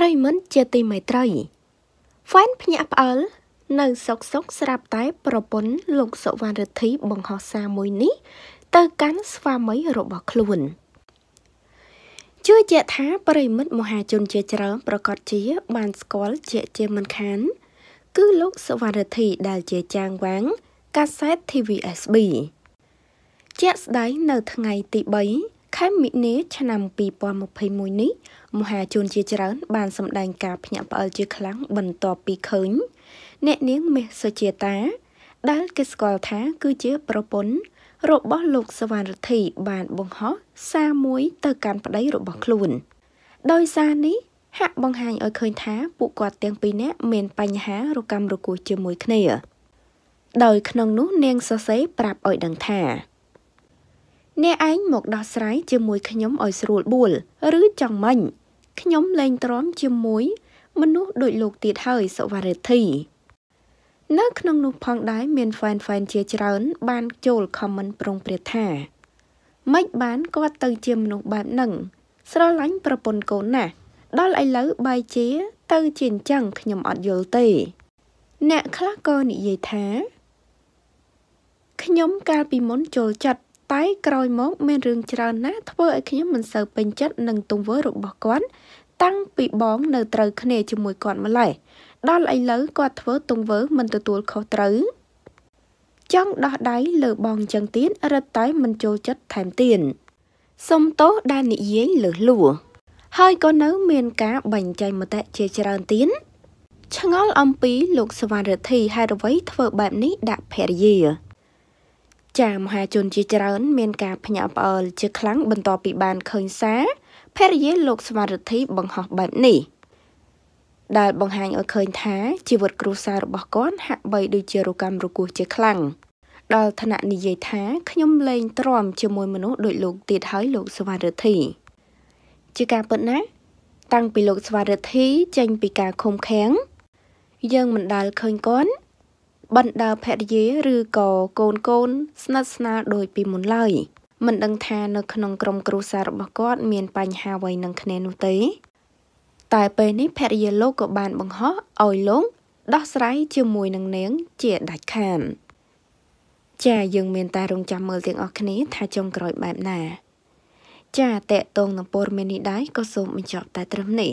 ប្រិមិត្តជាទីមេត្រីហ្វែនភ្ញាក់ផ្អើលនៅសុកសុកស្រាប់តែប្រពន្ធលោកសុវណ្ណរិទ្ធីបង្ហោះសារមួយនេះ ទៅ កាន់ស្វាមីរបស់ខ្លួនជឿជាក់ថាប្រិមិត្តមហាជនជាច្រើនប្រកាសជា បាន ស្គាល់ជាជាមិនខាន គឺលោកសុវណ្ណរិទ្ធីដែលជាចាងវាងកាសែត TVSB ជាក់ស្ដែងនៅថ្ងៃទី3ខែមិនិឆ្នាំ2021នេះមហាជនជាច្រើនបានសម្ដែងការ ភ្ញាក់ផ្អើលជាខ្លាំងបន្ទាប់ពីឃើញអ្នកនាង មេសុជាតា ដែលគេស្គាល់ថា គឺជាប្រពន្ធរបស់លោកសវណ្ណរិទ្ធីបានបង្ហោះសារមួយទៅកាន់ប្តីរបស់ខ្លួន ដោយសារនេះហាក់បង្ហាញឲ្យឃើញថាពួកគាត់ទាំងពីរនាក់មាន បញ្ហារកម្មរគោះជាមួយគ្នាដោយក្នុងនោះនាងសរសេរប្រាប់ឲ្យដឹងថាអ្នកឯងមកដោះស្រាយជាមួយខ្ញុំឲ្យស្រួលបួលឬចង់មិញខ្ញុំលែងទ្រាំជាមួយ មនុស្សដូចលោកទៀតហើយសុវរិទ្ធី នៅក្នុងនោះផងដែរមាន fan fan ជាច្រើន បានចូល comment ប្រុងព្រះថាមិនបានគាត់ទៅជាមនុស្សបែបហ្នឹងស្រឡាញ់ប្រពន្ធកូនណាស់ដល់ឥឡូវបាយជា ទៅជាអញ្ចឹងខ្ញុំអត់យល់ទេ អ្នកខ្លះក៏និយាយថាខ្ញុំកាលពីមុនចូលចិត្តតែក្រោយមកមានរឿងច្រើនណាស់ធ្វើឲ្យខ្ញុំមិនសូវពេញចិត្តនឹងទង្វើរបស់គាត់តាំងពីបងនៅត្រូវគ្នាជាមួយគាត់ម្ល៉េះដល់ឥឡូវគាត់ធ្វើទង្វើមិនទទួលខុសត្រូវចង់ដោះដៃលើបងចឹងទៀតរឹតតែមិនចូលចិត្តថែមទៀតសុំទោសដែលនិយាយលើសលួហើយក៏នៅមានការបញ្ចេញមតិជាច្រើនទៀតឆ្ងល់អំពីលោកសវណ្ណរិទ្ធីហេតុអ្វីធ្វើបែបនេះដាក់ភរិយាចាមហាជនជាច្រើនមានការភ្ញាក់ផ្អើលជាខ្លាំងបន្ទាប់ពីបានឃើញសារភរិយា លោកស្មារតីបង្ហោះបែបនេះដែលបង្ហាញឲ្យឃើញថាជីវិតគ្រួសាររបស់គាត់ហាក់បីដូចជារកម្មរគោះជាខ្លាំងដល់ឋានៈនិយាយថាខ្ញុំលែងទ្រាំជាមួយមនុស្សដូចលោកទៀតហើយលោកស្វារធីជាការពិតណាស់តាំងពីលោកស្វារធី ចេញពីការឃុំឃាំងយើងមិនដាល់ឃើញគាត់បណ្ដាភរិយា ឬក៏កូនកូន ស្និទ្ធស្នាលដូចពីមុនឡើយមិនដឹងថានៅក្នុងក្រុមគ្រួសាររបស់គាត់ មាន បញ្ហាអ្វីនឹងគ្នានោះទេ តែពេលនេះភរិយាលោកក៏បានបង្ហោះឲ្យលោកដោះស្រាយជាមួយនឹងនាងជាដាច់ខានចាយើងមានតែរងចាំមើលទាំងអស់គ្នាថាចុងក្រោយបែបណា ចាតកតងនឹងព័ត៌មាននេះដែរក៏សូមបញ្ចប់តែត្រឹមនេះ